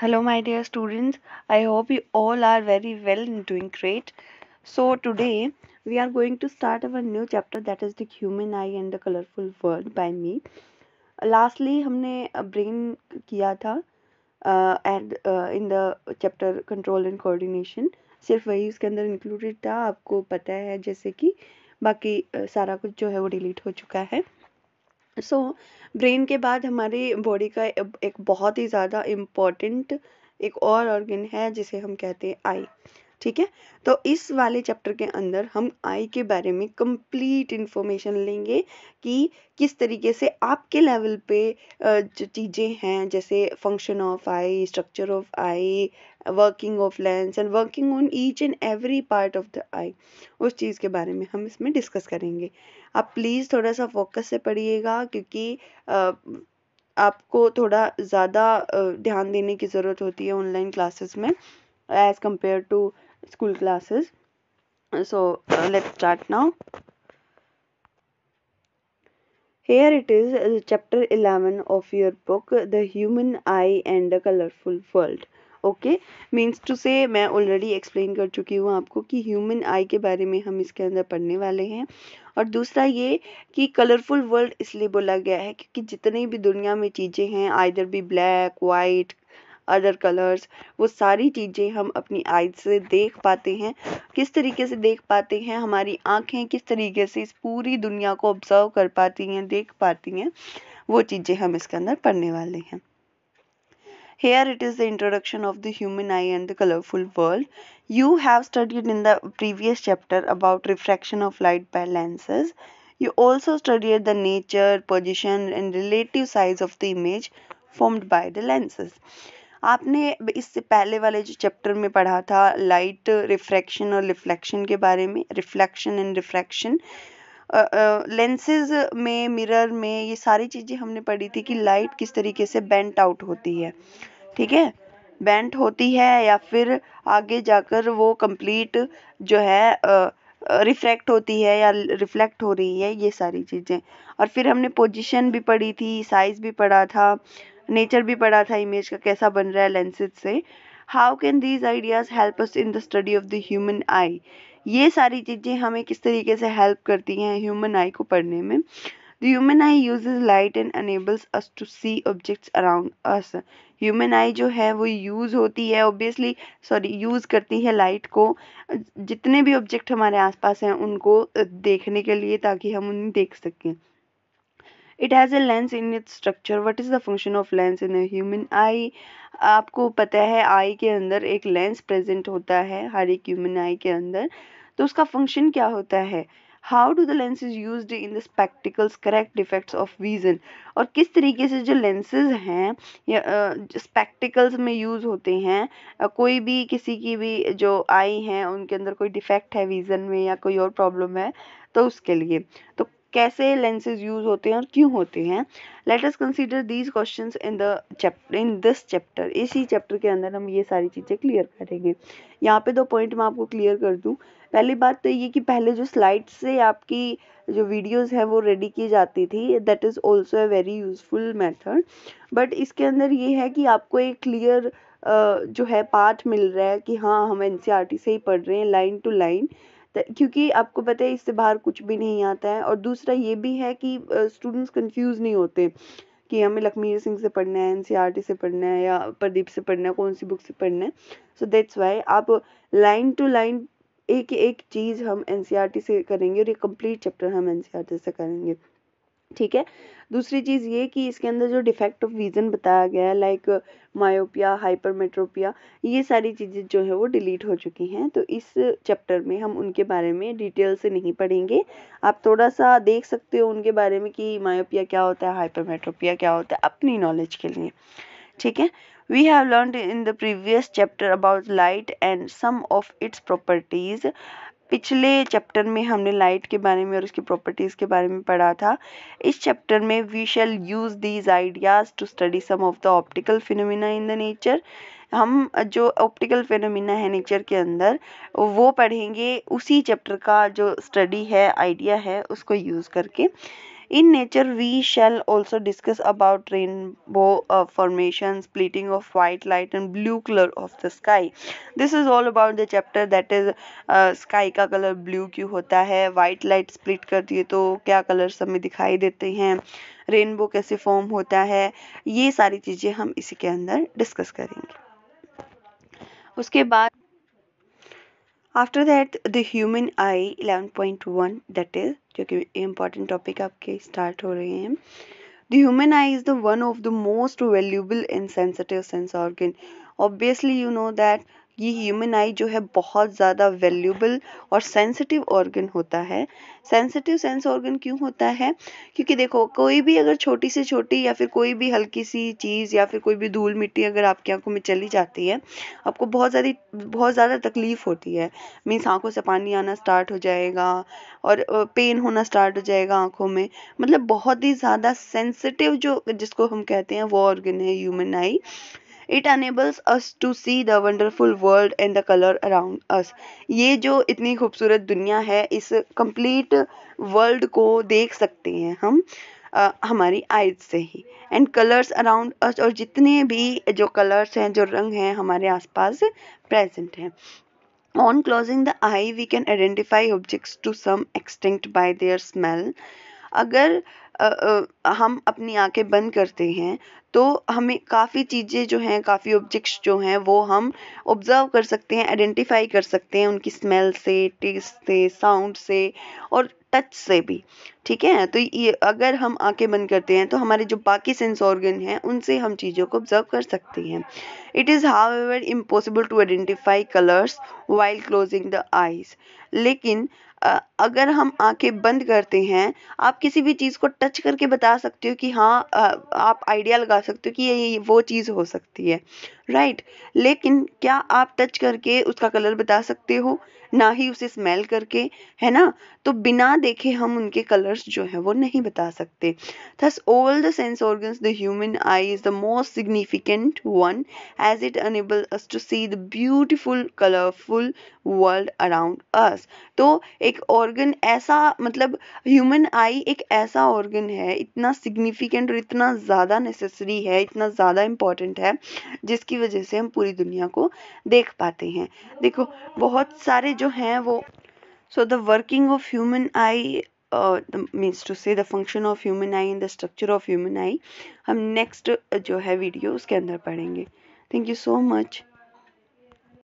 Hello, my dear students. I hope you all are very well and doing great. So, today we are going to start our new chapter that is the human eye and the colorful world by me. Lastly, हमने brain किया था uh, and uh, in the chapter control and coordination सिर्फ वही उसके अंदर included था आपको पता है जैसे कि बाकी सारा कुछ जो है वो डिलीट हो चुका है सो so, ब्रेन के बाद हमारी बॉडी का एक बहुत ही ज़्यादा इम्पॉर्टेंट एक और ऑर्गन है जिसे हम कहते हैं आई ठीक है तो इस वाले चैप्टर के अंदर हम आई के बारे में कंप्लीट इन्फॉर्मेशन लेंगे कि किस तरीके से आपके लेवल पे जो चीज़ें हैं जैसे function of eye structure of eye working of lens and working on each and every part of the eye उस चीज़ के बारे में हम इसमें डिस्कस करेंगे आप प्लीज़ थोड़ा सा फोकस से पढ़िएगा क्योंकि आपको थोड़ा ज़्यादा ध्यान देने की ज़रूरत होती है ऑनलाइन क्लासेस में as compare to school classes so let start now here it is chapter eleven of your book the human eye and the colourful world okay means to say मैं ऑलरेडी एक्सप्लेन कर चुकी हूँ आपको कि human आई के बारे में हम इसके अंदर पढ़ने वाले हैं और दूसरा ये कि कलरफुल वर्ल्ड इसलिए बोला गया है क्योंकि जितनी भी दुनिया में चीज़ें हैं आइदर भी ब्लैक वाइट अदर कलर्स वो सारी चीज़ें हम अपनी आइज से देख पाते हैं किस तरीके से देख पाते हैं हमारी आँखें किस तरीके से इस पूरी दुनिया को ऑब्जर्व कर पाती हैं देख पाती हैं वो चीज़ें हम इसके अंदर पढ़ने वाले हैं Here it is the introduction of the human eye and the colorful world. You have studied in the previous chapter about refraction of light by lenses. You also studied the nature, position and relative size of the image formed by the lenses. आपने इससे पहले वाले जो chapter में पढ़ा था light refraction और reflection के बारे में रिफ्लेक्शन एंड रिफ्रैक्शन लेंसेज में मिरर में ये सारी चीज़ें हमने पढ़ी थी कि लाइट किस तरीके से बेंट आउट होती है ठीक है बेंट होती है या फिर आगे जाकर वो कंप्लीट जो है रिफ्लेक्ट होती है या रिफ्लेक्ट हो रही है ये सारी चीज़ें और फिर हमने पोजीशन भी पढ़ी थी साइज़ भी पढ़ा था नेचर भी पढ़ा था इमेज का कैसा बन रहा है लेंसेज से how can these ideas help us in the study of the human eye ये सारी चीज़ें हमें किस तरीके से हेल्प करती हैं ह्यूमन आई को पढ़ने में the human eye use light and enables us to see objects around us human eye जो है वो यूज़ होती है obviously सॉरी यूज़ करती है लाइट को जितने भी ऑब्जेक्ट हमारे आसपास हैं उनको देखने के लिए ताकि हम उन्हें देख सकें it has a lens in its structure what is the function of lens in human eye आपको पता है आई के अंदर एक लेंस प्रेजेंट होता है हर एक ह्यूमन आई के अंदर तो उसका फंक्शन क्या होता है how do the is use in the spectacles correct defect of vision और किस तरीके से जो लेंसेज हैं स्पेक्टिकल्स में यूज़ होते हैं कोई भी किसी की भी जो आई है उनके अंदर कोई डिफेक्ट है विजन में या कोई और प्रॉब्लम है तो उसके लिए तो कैसे लेंसेज यूज होते हैं और क्यों होते हैं let us consider these question in the chapter in this chapter इसी चैप्टर के अंदर हम ये सारी चीज़ें क्लियर करेंगे यहाँ पे दो पॉइंट मैं आपको क्लियर कर दूँ पहली बात तो ये कि पहले जो स्लाइड से आपकी जो वीडियोस हैं वो रेडी की जाती थी that is also a very useful method but इसके अंदर ये है कि आपको एक क्लियर जो है पार्ट मिल रहा है कि हाँ हम एन e से ही पढ़ रहे हैं लाइन टू लाइन क्योंकि आपको पता है इससे बाहर कुछ भी नहीं आता है और दूसरा ये भी है कि स्टूडेंट्स कंफ्यूज नहीं होते कि हमें लखमीर सिंह से पढ़ना है एन e से पढ़ना है या प्रदीप से पढ़ना है कौन सी बुक से पढ़ना है सो दैट्स वाई आप लाइन टू लाइन एक एक चीज़ हम एन e से करेंगे और एक कंप्लीट चैप्टर हम एनसीआर e से करेंगे ठीक है दूसरी चीज़ ये कि इसके अंदर जो डिफेक्ट ऑफ विज़न बताया गया है लाइक मायोपिया हाइपरमेट्रोपिया ये सारी चीज़ें जो है वो डिलीट हो चुकी हैं तो इस चैप्टर में हम उनके बारे में डिटेल से नहीं पढ़ेंगे आप थोड़ा सा देख सकते हो उनके बारे में कि मायोपिया क्या होता है हाइपरमेट्रोपिया क्या होता है अपनी नॉलेज के लिए ठीक है we have learned in the previous chapter about light and some of its properties पिछले चैप्टर में हमने लाइट के बारे में और उसकी प्रॉपर्टीज़ के बारे में पढ़ा था इस चैप्टर में we shall use these ideas to study some of the optical phenomena in the nature हम जो ऑप्टिकल फिनोमिना है नेचर के अंदर वो पढ़ेंगे उसी चैप्टर का जो स्टडी है आइडिया है उसको यूज़ करके In nature, we shall also discuss about rainbow uh, formation, splitting of white light and blue color of the sky. This is all about the chapter that is uh, sky का color blue क्यों होता है white light split करती है तो क्या colors हमें दिखाई देते हैं रेनबो कैसे फॉर्म होता है ये सारी चीज़ें हम इसी के अंदर डिस्कस करेंगे उसके बाद after that the human eye point one that is जो कि इम्पॉर्टेंट टॉपिक आपके स्टार्ट हो रहे हैं the human eye is the one of the most valuable and sensitive sense organ obviously you know that ये ह्यूमन आई जो है बहुत ज़्यादा वैल्यूबल और सेंसिटिव ऑर्गन होता है सेंसिटिव सेंस ऑर्गन क्यों होता है क्योंकि देखो कोई भी अगर छोटी से छोटी या फिर कोई भी हल्की सी चीज़ या फिर कोई भी धूल मिट्टी अगर आपकी आंखों में चली जाती है आपको बहुत ज़्यादा बहुत ज़्यादा तकलीफ़ होती है मीन्स आंखों से पानी आना स्टार्ट हो जाएगा और पेन होना स्टार्ट हो जाएगा आंखों में मतलब बहुत ही ज़्यादा सेंसिटिव जो जिसको हम कहते हैं वो ऑर्गन है human eye it enables us to see the wonderful world and the colour around us ये जो इतनी खूबसूरत दुनिया है इस कंप्लीट वर्ल्ड को देख सकते हैं हम आ, हमारी आयत से ही एंड कलर्स अराउंड अस और जितने भी जो कलर्स हैं जो रंग हैं हमारे आसपास प्रेजेंट हैं on closing the eye we can identify objects to some extent by their smell अगर हम अपनी आँखें बंद करते हैं तो हमें काफ़ी चीज़ें जो हैं काफ़ी ऑब्जेक्ट्स जो हैं वो हम ऑब्ज़र्व कर सकते हैं आइडेंटिफाई कर सकते हैं उनकी स्मेल से टेस्ट से साउंड से और टच से भी ठीक है तो ये अगर हम आंखें बंद करते हैं तो हमारे जो बाकी सेंस ऑर्गन हैं उनसे हम चीज़ों को ऑब्जर्व कर सकते हैं It is however impossible to identify colors while closing the eyes. लेकिन अगर हम आंखें बंद करते हैं आप किसी भी चीज़ को टच करके बता सकते हो कि हाँ आप आइडिया लगा सकते हो कि ये वो चीज़ हो सकती है राइट right? लेकिन क्या आप टच करके उसका कलर बता सकते हो ना ही उसे स्मेल करके है ना तो बिना देखे हम उनके कलर्स जो हैं वो नहीं बता सकते thus all the sense organs the human eye is the most significant one as it enables us to see the beautiful colorful world around us तो एक ऑर्गन ऐसा मतलब ह्यूमन आई एक ऐसा ऑर्गन है इतना सिग्निफिकेंट और इतना ज़्यादा नेसेसरी है इतना ज़्यादा इम्पॉर्टेंट है जिसकी वजह से हम पूरी दुनिया को देख पाते हैं देखो बहुत सारे जो हैं वो so the working of human eye means to say the function of human eye and the structure of human eye हम नेक्स्ट जो है वीडियो उसके अंदर पढ़ेंगे Thank you so much.